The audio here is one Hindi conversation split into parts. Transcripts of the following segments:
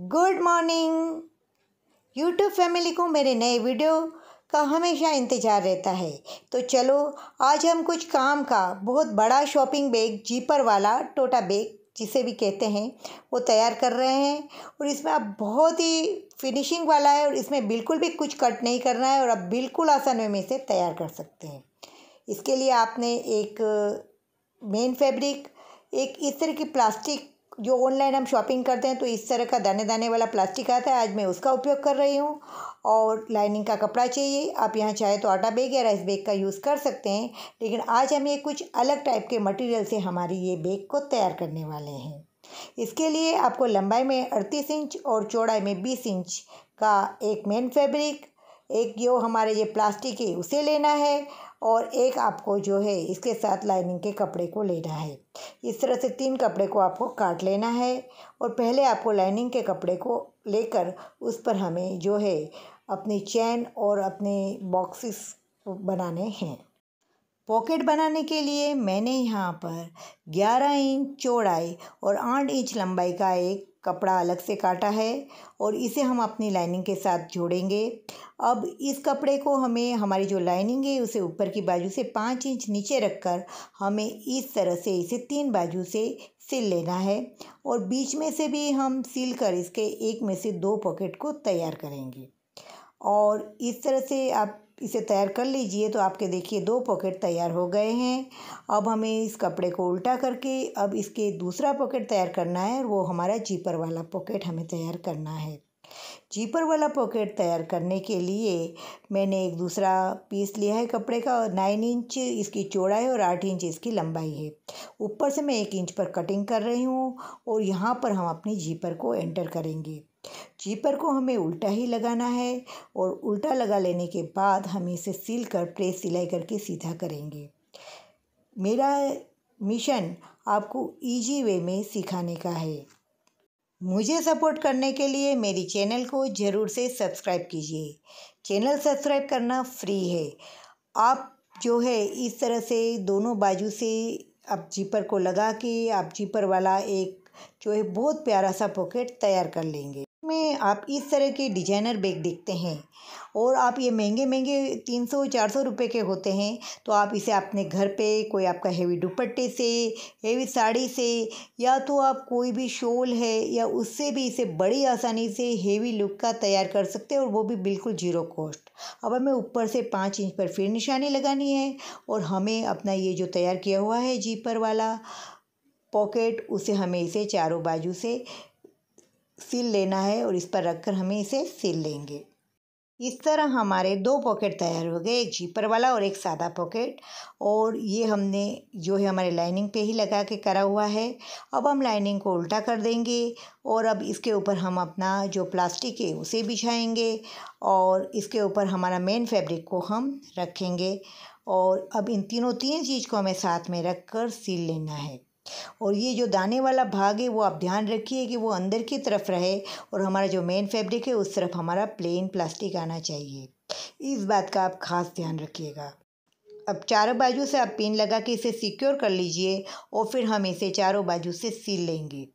गुड मॉर्निंग यूट्यूब फैमिली को मेरे नए वीडियो का हमेशा इंतज़ार रहता है तो चलो आज हम कुछ काम का बहुत बड़ा शॉपिंग बैग जीपर वाला टोटा बैग जिसे भी कहते हैं वो तैयार कर रहे हैं और इसमें अब बहुत ही फिनिशिंग वाला है और इसमें बिल्कुल भी कुछ कट नहीं करना है और अब बिल्कुल आसान में इसे तैयार कर सकते हैं इसके लिए आपने एक मेन फैब्रिक एक इस तरह की प्लास्टिक जो ऑनलाइन हम शॉपिंग करते हैं तो इस तरह का दाने दाने वाला प्लास्टिक आता है आज मैं उसका उपयोग कर रही हूँ और लाइनिंग का कपड़ा चाहिए आप यहाँ चाहे तो आटा बैग या राइस बैग का यूज़ कर सकते हैं लेकिन आज हम ये कुछ अलग टाइप के मटेरियल से हमारी ये बैग को तैयार करने वाले हैं इसके लिए आपको लंबाई में अड़तीस इंच और चौड़ाई में बीस इंच का एक मेन फैब्रिक एक जो हमारे ये प्लास्टिक है उसे लेना है और एक आपको जो है इसके साथ लाइनिंग के कपड़े को लेना है इस तरह से तीन कपड़े को आपको काट लेना है और पहले आपको लाइनिंग के कपड़े को लेकर उस पर हमें जो है अपनी चैन और अपने बॉक्सेस बनाने हैं पॉकेट बनाने के लिए मैंने यहाँ पर 11 इंच चौड़ाई और 8 इंच लंबाई का एक कपड़ा अलग से काटा है और इसे हम अपनी लाइनिंग के साथ जोड़ेंगे अब इस कपड़े को हमें हमारी जो लाइनिंग है उसे ऊपर की बाजू से पाँच इंच नीचे रखकर हमें इस तरह से इसे तीन बाजू से सिल लेना है और बीच में से भी हम सिल कर इसके एक में से दो पॉकेट को तैयार करेंगे और इस तरह से आप इसे तैयार कर लीजिए तो आपके देखिए दो पॉकेट तैयार हो गए हैं अब हमें इस कपड़े को उल्टा करके अब इसके दूसरा पॉकेट तैयार करना है और वो हमारा जीपर वाला पॉकेट हमें तैयार करना है जीपर वाला पॉकेट तैयार करने के लिए मैंने एक दूसरा पीस लिया है कपड़े का और नाइन इंच इसकी चौड़ाई और आठ इंच इसकी लंबाई है ऊपर से मैं एक इंच पर कटिंग कर रही हूँ और यहाँ पर हम अपनी जीपर को एंटर करेंगे जीपर को हमें उल्टा ही लगाना है और उल्टा लगा लेने के बाद हम इसे सील कर प्रेस सिलाई करके सीधा करेंगे मेरा मिशन आपको ईजी वे में सिखाने का है मुझे सपोर्ट करने के लिए मेरी चैनल को ज़रूर से सब्सक्राइब कीजिए चैनल सब्सक्राइब करना फ्री है आप जो है इस तरह से दोनों बाजू से आप जीपर को लगा के आप जीपर वाला एक जो है बहुत प्यारा सा पॉकेट तैयार कर लेंगे में आप इस तरह के डिजाइनर बैग देखते हैं और आप ये महंगे महंगे तीन सौ चार सौ रुपये के होते हैं तो आप इसे अपने घर पे कोई आपका हेवी दुपट्टे से हेवी साड़ी से या तो आप कोई भी शॉल है या उससे भी इसे बड़ी आसानी से हेवी लुक का तैयार कर सकते हैं और वो भी बिल्कुल जीरो कॉस्ट अब हमें ऊपर से पाँच इंच पर फिर निशानी लगानी है और हमें अपना ये जो तैयार किया हुआ है जीपर वाला पॉकेट उसे हमें इसे चारों बाजू से सिल लेना है और इस पर रखकर हमें इसे सिल लेंगे इस तरह हमारे दो पॉकेट तैयार हो गए एक जीपर वाला और एक सादा पॉकेट और ये हमने जो है हमारे लाइनिंग पे ही लगा के करा हुआ है अब हम लाइनिंग को उल्टा कर देंगे और अब इसके ऊपर हम अपना जो प्लास्टिक है उसे बिछाएंगे और इसके ऊपर हमारा मेन फैब्रिक को हम रखेंगे और अब इन तीनों तीन चीज़ को हमें साथ में रख कर सिल लेना है और ये जो दाने वाला भाग है वो आप ध्यान रखिए कि वो अंदर की तरफ रहे और हमारा जो मेन फैब्रिक है उस तरफ हमारा प्लेन प्लास्टिक आना चाहिए इस बात का आप खास ध्यान रखिएगा अब चारों बाजू से आप पिन लगा के इसे सिक्योर कर लीजिए और फिर हम इसे चारों बाजू से सिल लेंगे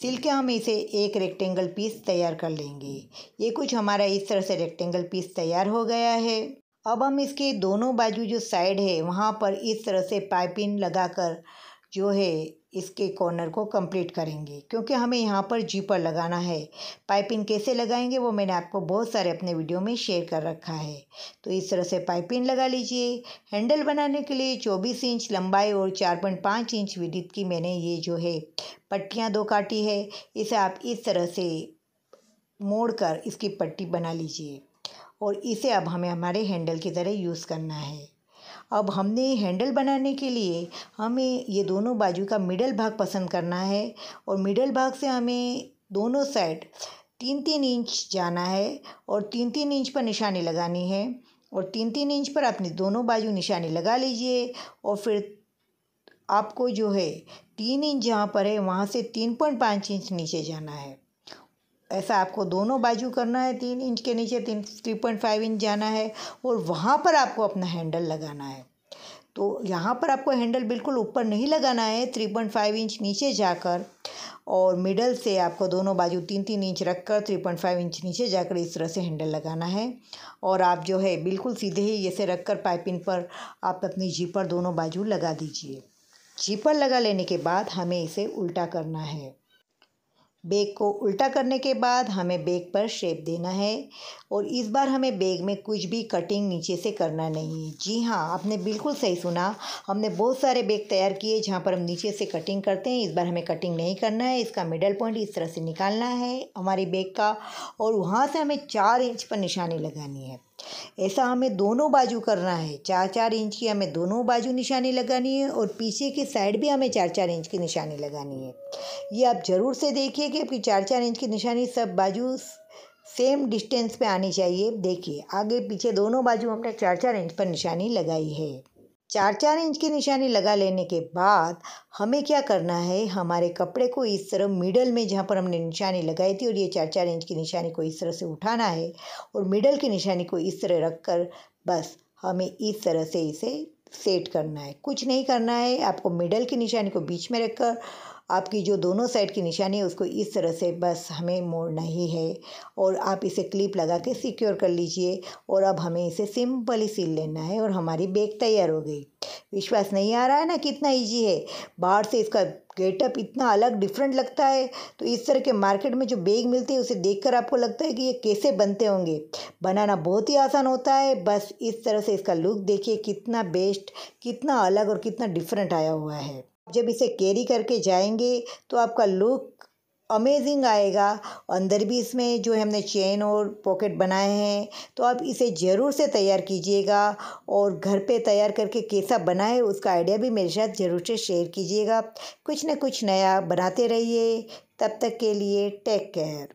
सिल के हम इसे एक रेक्टेंगल पीस तैयार कर लेंगे ये कुछ हमारा इस तरह से रेक्टेंगल पीस तैयार हो गया है अब हम इसके दोनों बाजू जो साइड है वहाँ पर इस तरह से पाइपिंग लगाकर जो है इसके कॉर्नर को कंप्लीट करेंगे क्योंकि हमें यहाँ पर जीपर लगाना है पाइपिंग कैसे लगाएंगे वो मैंने आपको बहुत सारे अपने वीडियो में शेयर कर रखा है तो इस तरह से पाइपिंग लगा लीजिए हैंडल बनाने के लिए चौबीस इंच लंबाई और चार पॉइंट पाँच इंच विदित की मैंने ये जो है पट्टियाँ दो काटी है इसे आप इस तरह से मोड़ कर इसकी पट्टी बना लीजिए और इसे अब हमें हमारे हैंडल की तरह यूज़ करना है अब हमने हैंडल बनाने के लिए हमें ये दोनों बाजू का मिडल भाग पसंद करना है और मिडल भाग से हमें दोनों साइड तीन तीन इंच जाना है और तीन तीन इंच पर निशानी लगानी है और तीन तीन इंच पर अपने दोनों बाजू निशानी लगा लीजिए और फिर आपको जो है तीन इंच जहाँ पर है वहाँ से तीन पॉइंट पाँच इंच नीचे जाना है ऐसा आपको दोनों बाजू करना है तीन इंच के नीचे तीन थ्री पॉइंट फाइव इंच जाना है और वहाँ पर आपको अपना हैंडल लगाना है तो यहाँ पर आपको हैंडल बिल्कुल ऊपर नहीं लगाना है थ्री पॉइंट फाइव इंच नीचे जाकर और मिडल से आपको दोनों बाजू तीन तीन इंच रखकर थ्री पॉइंट फाइव इंच नीचे जाकर इस तरह से हैंडल लगाना है और आप जो है बिल्कुल सीधे ही ऐसे रखकर पाइपिंग पर आप अपनी जीपर दोनों बाजू लगा दीजिए जीपर लगा लेने के बाद हमें इसे उल्टा करना है बैग को उल्टा करने के बाद हमें बैग पर शेप देना है और इस बार हमें बैग में कुछ भी कटिंग नीचे से करना नहीं है जी हाँ आपने बिल्कुल सही सुना हमने बहुत सारे बैग तैयार किए जहाँ पर हम नीचे से कटिंग करते हैं इस बार हमें कटिंग नहीं करना है इसका मिडल पॉइंट इस तरह से निकालना है हमारे बैग का और वहाँ से हमें चार इंच पर निशानी लगानी है ऐसा हमें दोनों बाजू करना है चार चार इंच की हमें दोनों बाजू निशानी लगानी है और पीछे की साइड भी हमें चार चार इंच की निशानी लगानी है ये आप ज़रूर से देखिए कि आपकी चार चार इंच की निशानी सब बाजू सेम डिस्टेंस पे आनी चाहिए देखिए आगे पीछे दोनों बाजू हमने चार चार इंच पर निशानी लगाई है चार चार इंच की निशानी लगा लेने के बाद हमें क्या करना है हमारे कपड़े को इस तरह मिडल में जहाँ पर हमने निशानी लगाई थी और ये चार चार इंच की निशानी को इस तरह से उठाना है और मिडल की निशानी को इस तरह रख कर बस हमें इस तरह से इसे सेट करना है कुछ नहीं करना है आपको मिडल की निशानी को बीच में रखकर आपकी जो दोनों साइड की निशानी है उसको इस तरह से बस हमें मोड़ना ही है और आप इसे क्लिप लगा के सिक्योर कर लीजिए और अब हमें इसे सिंपली सिल लेना है और हमारी बैग तैयार हो गई विश्वास नहीं आ रहा है ना कितना ईजी है बाहर से इसका गेटअप इतना अलग डिफरेंट लगता है तो इस तरह के मार्केट में जो बैग मिलते हैं उसे देखकर आपको लगता है कि ये कैसे बनते होंगे बनाना बहुत ही आसान होता है बस इस तरह से इसका लुक देखिए कितना बेस्ट कितना अलग और कितना डिफरेंट आया हुआ है जब इसे कैरी करके जाएंगे तो आपका लुक अमेजिंग आएगा अंदर भी इसमें जो है हमने चेन और पॉकेट बनाए हैं तो आप इसे ज़रूर से तैयार कीजिएगा और घर पे तैयार करके कैसा बनाए उसका आइडिया भी मेरे साथ ज़रूर से शेयर कीजिएगा कुछ ना कुछ नया बनाते रहिए तब तक के लिए टेक केयर